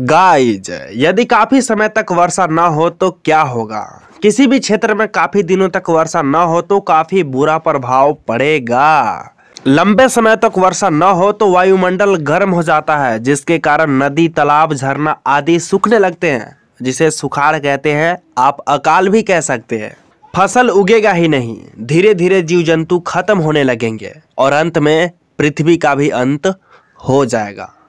guys यदि काफ़ी समय तक वर्षा ना हो तो क्या होगा किसी भी क्षेत्र में काफ़ी दिनों तक वर्षा ना हो तो काफ़ी बुरा प्रभाव पड़ेगा लंबे समय तक वर्षा न हो तो वायुमंडल गर्म हो जाता है जिसके कारण नदी तालाब झरना आदि सूखने लगते हैं जिसे सुखाड़ कहते हैं आप अकाल भी कह सकते हैं फसल उगेगा ही नहीं धीरे धीरे जीव जंतु खत्म होने लगेंगे और अंत में पृथ्वी का भी अंत हो जाएगा